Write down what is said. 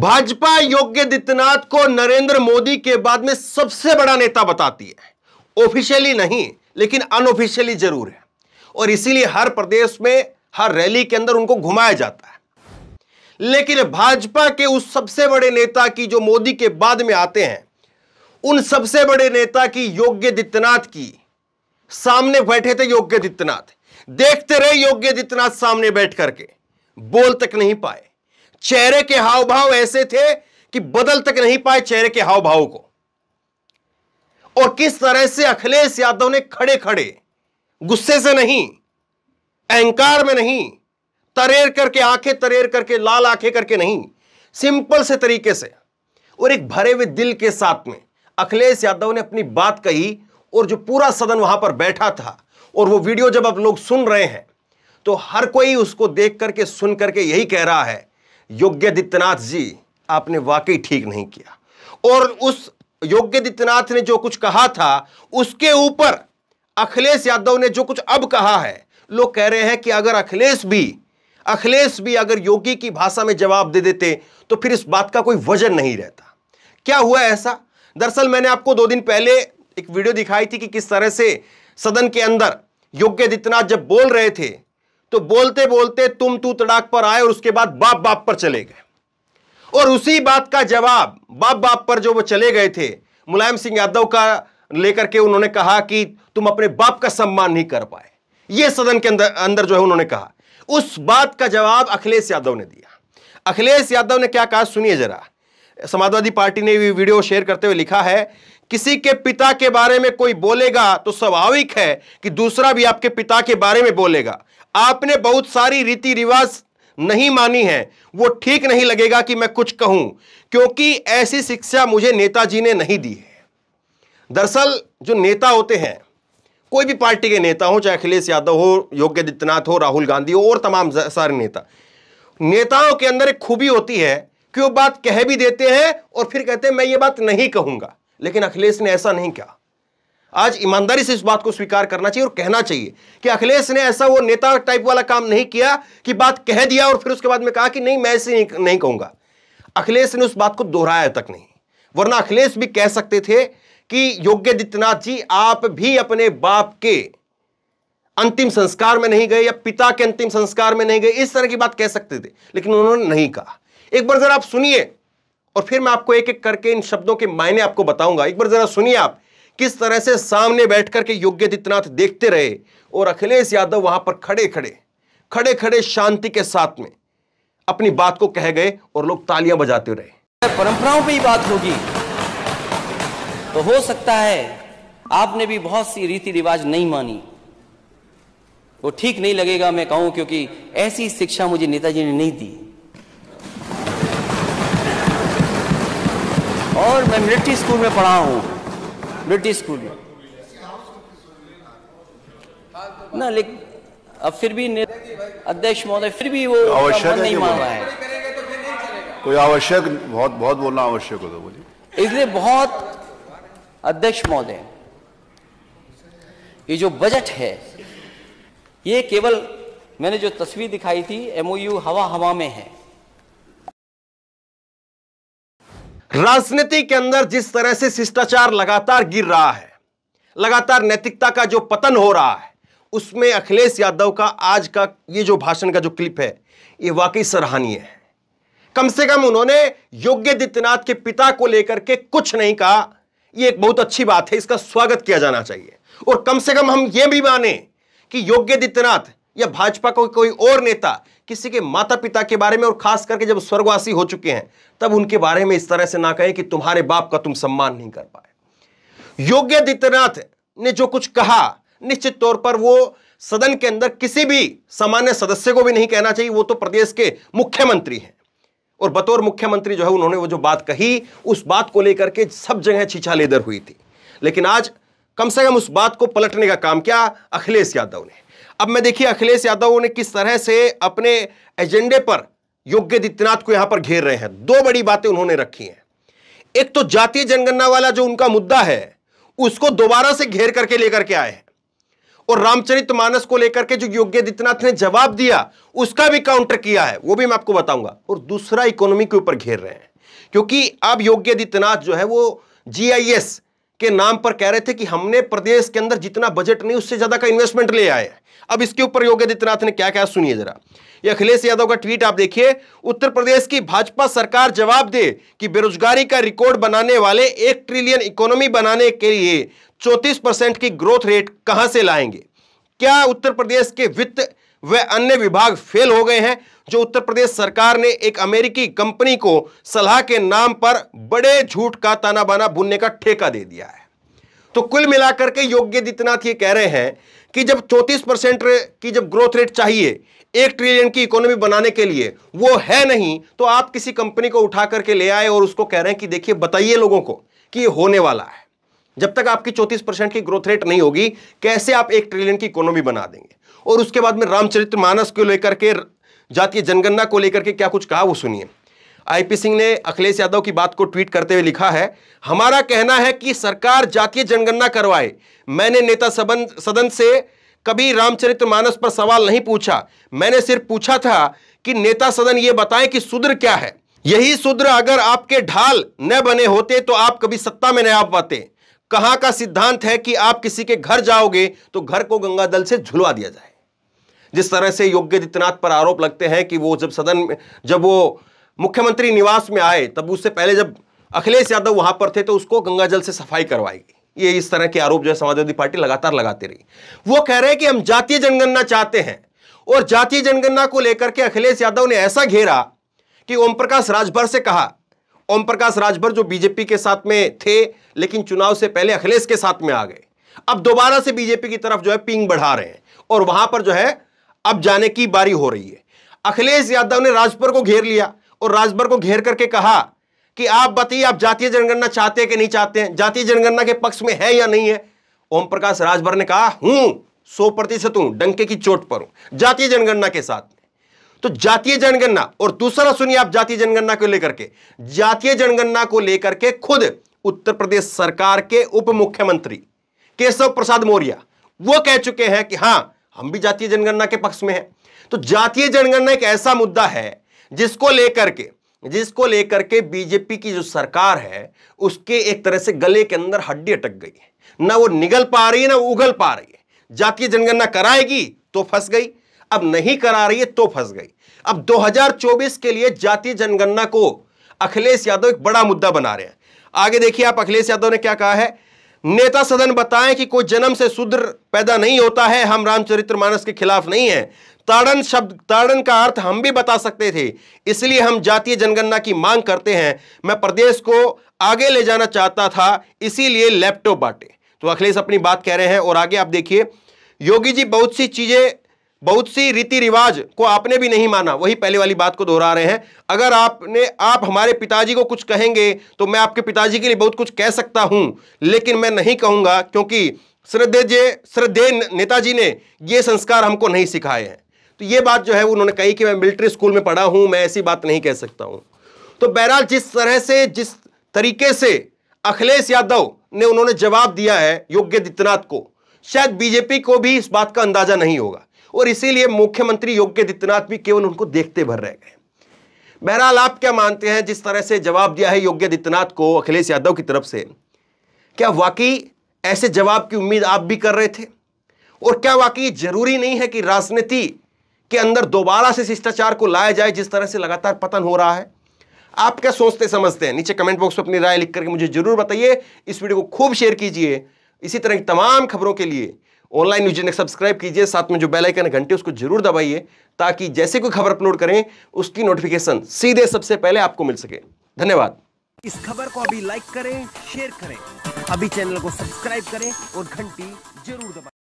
भाजपा योगी आदित्यनाथ को नरेंद्र मोदी के बाद में सबसे बड़ा नेता बताती है ऑफिशियली नहीं लेकिन अनऑफिशियली जरूर है और इसीलिए हर प्रदेश में हर रैली के अंदर उनको घुमाया जाता है लेकिन भाजपा के उस सबसे बड़े नेता की जो मोदी के बाद में आते हैं उन सबसे बड़े नेता की योगी आदित्यनाथ की सामने बैठे थे योगी आदित्यनाथ देखते रहे योगी आदित्यनाथ सामने बैठ करके बोल तक नहीं पाए चेहरे के हाव भाव ऐसे थे कि बदल तक नहीं पाए चेहरे के हाव भाव को और किस तरह से अखिलेश यादव ने खड़े खड़े गुस्से से नहीं अहंकार में नहीं तरेर करके आंखें तरेर करके लाल आंखें करके नहीं सिंपल से तरीके से और एक भरे हुए दिल के साथ में अखिलेश यादव ने अपनी बात कही और जो पूरा सदन वहां पर बैठा था और वो वीडियो जब आप लोग सुन रहे हैं तो हर कोई उसको देख करके सुन करके यही कह रहा है योगी आदित्यनाथ जी आपने वाकई ठीक नहीं किया और उस योगी आदित्यनाथ ने जो कुछ कहा था उसके ऊपर अखिलेश यादव ने जो कुछ अब कहा है लोग कह रहे हैं कि अगर अखिलेश भी अखिलेश भी अगर योगी की भाषा में जवाब दे देते तो फिर इस बात का कोई वजन नहीं रहता क्या हुआ ऐसा दरअसल मैंने आपको दो दिन पहले एक वीडियो दिखाई थी कि किस तरह से सदन के अंदर योग्य आदित्यनाथ जब बोल रहे थे तो बोलते बोलते तुम तू तड़ाक पर आए और उसके बाद बाप बाप पर चले गए और उसी बात का जवाब बाप बाप पर जो वो चले गए थे मुलायम सिंह यादव का लेकर के उन्होंने कहा कि तुम अपने बाप का सम्मान नहीं कर पाए यह सदन के अंदर अंदर जो है उन्होंने कहा उस बात का जवाब अखिलेश यादव ने दिया अखिलेश यादव ने क्या कहा सुनिए जरा समाजवादी पार्टी ने भी वीडियो शेयर करते हुए लिखा है किसी के पिता के बारे में कोई बोलेगा तो स्वाभाविक है कि दूसरा भी आपके पिता के बारे में बोलेगा आपने बहुत सारी रीति रिवाज नहीं मानी है वो ठीक नहीं लगेगा कि मैं कुछ कहूं क्योंकि ऐसी शिक्षा मुझे नेताजी ने नहीं दी है दरअसल जो नेता होते हैं कोई भी पार्टी के नेता हो चाहे अखिलेश यादव हो योगी आदित्यनाथ हो राहुल गांधी हो और तमाम सारे नेता नेताओं के अंदर एक खूबी होती है कि वो बात कह भी देते हैं और फिर कहते हैं मैं ये बात नहीं कहूंगा लेकिन अखिलेश ने ऐसा नहीं किया आज ईमानदारी से इस बात को स्वीकार करना चाहिए और कहना चाहिए कि अखिलेश ने ऐसा वो नेता टाइप वाला काम नहीं किया कि बात कह दिया और फिर उसके बाद में कहा कि नहीं मैं ऐसे नहीं, नहीं कहूंगा अखिलेश ने उस बात को दोहराया तक नहीं वरना अखिलेश भी कह सकते थे कि योगी आदित्यनाथ जी आप भी अपने बाप के अंतिम संस्कार में नहीं गए या पिता के अंतिम संस्कार में नहीं गए इस तरह की बात कह सकते थे लेकिन उन्होंने नहीं कहा एक बार जरा आप सुनिए और फिर मैं आपको एक एक करके इन शब्दों के मायने आपको बताऊंगा एक बार जरा सुनिए आप किस तरह से सामने बैठ करके आदित्यनाथ देखते रहे और अखिलेश यादव वहां पर खड़े खड़े खड़े खड़े शांति के साथ में अपनी बात को कह गए और लोग तालियां बजाते रहे परंपराओं पे ही बात होगी तो हो सकता है आपने भी बहुत सी रीति रिवाज नहीं मानी वो ठीक नहीं लगेगा मैं कहूं क्योंकि ऐसी शिक्षा मुझे नेताजी ने नहीं दी और मैं मिलिट्री स्कूल में पढ़ा हूँ मिलिट्री स्कूल में ना लेकिन अब फिर भी अध्यक्ष महोदय फिर भी वो आवश्यक नहीं मान रहा है कोई आवश्यक बहुत बहुत बोलना आवश्यक तो बोलिए इसलिए बहुत अध्यक्ष महोदय ये जो बजट है ये केवल मैंने जो तस्वीर दिखाई थी एमओयू हवा हवा में है राजनीति के अंदर जिस तरह से शिष्टाचार लगातार गिर रहा है लगातार नैतिकता का जो पतन हो रहा है उसमें अखिलेश यादव का आज का ये जो भाषण का जो क्लिप है ये वाकई सराहनीय है कम से कम उन्होंने योगी आदित्यनाथ के पिता को लेकर के कुछ नहीं कहा यह एक बहुत अच्छी बात है इसका स्वागत किया जाना चाहिए और कम से कम हम यह भी माने कि योगी आदित्यनाथ या भाजपा को कोई और नेता किसी के माता पिता के बारे में और खास करके जब स्वर्गवासी हो चुके हैं तब उनके बारे में इस तरह से ना कहें कि तुम्हारे बाप का तुम सम्मान नहीं कर पाए योग्य आदित्यनाथ ने जो कुछ कहा निश्चित तौर पर वो सदन के अंदर किसी भी सामान्य सदस्य को भी नहीं कहना चाहिए वो तो प्रदेश के मुख्यमंत्री हैं और बतौर मुख्यमंत्री जो है उन्होंने वो जो बात कही उस बात को लेकर के सब जगह छीछा लेदर हुई थी लेकिन आज कम से कम उस बात को पलटने का काम किया अखिलेश यादव ने अब मैं देखिए अखिलेश यादव ने किस तरह से अपने एजेंडे पर योगी आदित्यनाथ को यहां पर घेर रहे हैं दो बड़ी बातें उन्होंने रखी हैं एक तो जातीय जनगणना वाला जो उनका मुद्दा है उसको दोबारा से घेर करके लेकर के आए हैं और रामचरित मानस को लेकर के जो योगी आदित्यनाथ ने जवाब दिया उसका भी काउंटर किया है वो भी मैं आपको बताऊंगा और दूसरा इकोनॉमी के ऊपर घेर रहे हैं क्योंकि अब योगी आदित्यनाथ जो है वो जीआईएस के नाम पर कह रहे थे कि हमने प्रदेश के अंदर जितना बजट नहीं उससे ज्यादा का इन्वेस्टमेंट ले आए अब इसके ऊपर योगी आदित्यनाथ ने क्या कहा सुनिए जरा ये अखिलेश यादव का ट्वीट आप देखिए उत्तर प्रदेश की भाजपा सरकार जवाब दे कि बेरोजगारी का रिकॉर्ड बनाने वाले एक ट्रिलियन इकोनॉमी बनाने के लिए चौतीस परसेंट की ग्रोथ रेट कहां से लाएंगे क्या उत्तर प्रदेश के वित्त वे अन्य विभाग फेल हो गए हैं जो उत्तर प्रदेश सरकार ने एक अमेरिकी कंपनी को सलाह के नाम पर बड़े झूठ का ताना बाना बुनने का ठेका दे दिया है तो कुल मिलाकर के योगी आदित्यनाथ ये कह रहे हैं कि जब 34 परसेंट की जब ग्रोथ रेट चाहिए एक ट्रिलियन की इकोनॉमी बनाने के लिए वो है नहीं तो आप किसी कंपनी को उठा करके ले आए और उसको कह रहे हैं कि देखिए बताइए लोगों को कि ये होने वाला है जब तक आपकी चौतीस परसेंट की ग्रोथ रेट नहीं होगी कैसे आप एक ट्रिलियन की इकोनॉमी बना देंगे और उसके बाद में रामचरित्र मानस को लेकर के जातीय जनगणना को लेकर के क्या कुछ कहा वो सुनिए आईपी सिंह ने अखिलेश यादव की बात को ट्वीट करते हुए लिखा है हमारा कहना है कि सरकार जातीय जनगणना करवाए मैंने नेता सबन सदन से कभी रामचरित्र मानस पर सवाल नहीं पूछा मैंने सिर्फ पूछा था कि नेता सदन ये बताएं कि शूद्र क्या है यही शूद्र अगर आपके ढाल न बने होते तो आप कभी सत्ता में न आ पाते कहां का सिद्धांत है कि आप किसी के घर जाओगे तो घर को गंगा दल से झुलवा दिया जाए जिस तरह से योगी आदित्यनाथ पर आरोप लगते हैं कि वो जब सदन में जब वो मुख्यमंत्री निवास में आए तब उससे पहले जब अखिलेश यादव वहां पर थे तो उसको गंगा जल से सफाई करवाई ये इस तरह के आरोप जो है समाजवादी पार्टी लगातार लगाती रही वो कह रहे हैं कि हम जातीय जनगणना चाहते हैं और जातीय जनगणना को लेकर के अखिलेश यादव ने ऐसा घेरा कि ओम प्रकाश राजभर से कहा ओम प्रकाश राजभर जो बीजेपी के साथ में थे लेकिन चुनाव से पहले अखिलेश के साथ में आ गए अब दोबारा से बीजेपी की तरफ जो है पिंग बढ़ा रहे हैं और वहां पर जो है अब जाने की बारी हो रही है अखिलेश यादव ने राजभर को घेर लिया और राजभर को घेर करके कहा कि आप बताइए आप जातीय जनगणना चाहते हैं कि नहीं चाहते हैं जातीय जनगणना के पक्ष में है या नहीं है ओम प्रकाश राजभर ने कहा हूं सौ प्रतिशत हूं डंके की चोट पर हूं जातीय जनगणना के साथ तो जातीय जनगणना और दूसरा सुनिए आप जातीय जनगणना को लेकर के जातीय जनगणना को लेकर के खुद उत्तर प्रदेश सरकार के उप मुख्यमंत्री केशव प्रसाद मौर्य वो कह चुके हैं कि हां हम भी जातीय जनगणना के पक्ष में हैं तो जातीय जनगणना एक ऐसा मुद्दा है जिसको लेकर के जिसको लेकर के बीजेपी की जो सरकार है उसके एक तरह से गले के अंदर हड्डी अटक गई है ना वो निगल पा रही है ना उगल पा रही है जातीय जनगणना कराएगी तो फंस गई अब नहीं करा रही है तो फंस गई अब 2024 के लिए जातीय जनगणना को अखिलेश यादव एक बड़ा मुद्दा बना रहे हैं आगे देखिए आप अखिलेश यादव ने क्या कहा है नेता सदन बताएं कि कोई जन्म से शूद्र पैदा नहीं होता है हम रामचरित्र के खिलाफ नहीं है ताड़न शब्द ताड़न का अर्थ हम भी बता सकते थे इसलिए हम जातीय जनगणना की मांग करते हैं मैं प्रदेश को आगे ले जाना चाहता था इसीलिए लैपटॉप बांटे तो अखिलेश अपनी बात कह रहे हैं और आगे आप देखिए योगी जी बहुत सी चीजें बहुत सी रीति रिवाज को आपने भी नहीं माना वही पहले वाली बात को दोहरा रहे हैं अगर आपने आप हमारे पिताजी को कुछ कहेंगे तो मैं आपके पिताजी के लिए बहुत कुछ कह सकता हूं लेकिन मैं नहीं कहूंगा क्योंकि श्रद्धे जे श्रद्धे नेताजी ने ये संस्कार हमको नहीं सिखाए हैं तो ये बात जो है उन्होंने कही कि मैं मिलिट्री स्कूल में पढ़ा हूं मैं ऐसी बात नहीं कह सकता हूं तो बहरहाल जिस तरह से जिस तरीके से अखिलेश यादव ने उन्होंने जवाब दिया है योग्य आदित्यनाथ को शायद बीजेपी को भी इस बात का अंदाजा नहीं होगा और इसीलिए मुख्यमंत्री योगी आदित्यनाथ भी केवल उनको देखते भर रह गए बहरहाल आप क्या मानते हैं जिस तरह से जवाब दिया है योगी आदित्यनाथ को अखिलेश यादव की तरफ से क्या वाकई ऐसे जवाब की उम्मीद आप भी कर रहे थे और क्या वाकई जरूरी नहीं है कि राजनीति के अंदर दोबारा से शिष्टाचार को लाया जाए जिस तरह से लगातार पतन हो रहा है आप क्या सोचते समझते हैं नीचे कमेंट बॉक्स में अपनी राय लिख करके मुझे जरूर बताइए इस वीडियो को खूब शेयर कीजिए इसी तरह की तमाम खबरों के लिए ऑनलाइन चैनल सब्सक्राइब कीजिए साथ में जो बेल आइकन है घंटे उसको जरूर दबाइए ताकि जैसे कोई खबर अपलोड करें उसकी नोटिफिकेशन सीधे सबसे पहले आपको मिल सके धन्यवाद इस खबर को अभी लाइक करें शेयर करें अभी चैनल को सब्सक्राइब करें और घंटी जरूर दबाए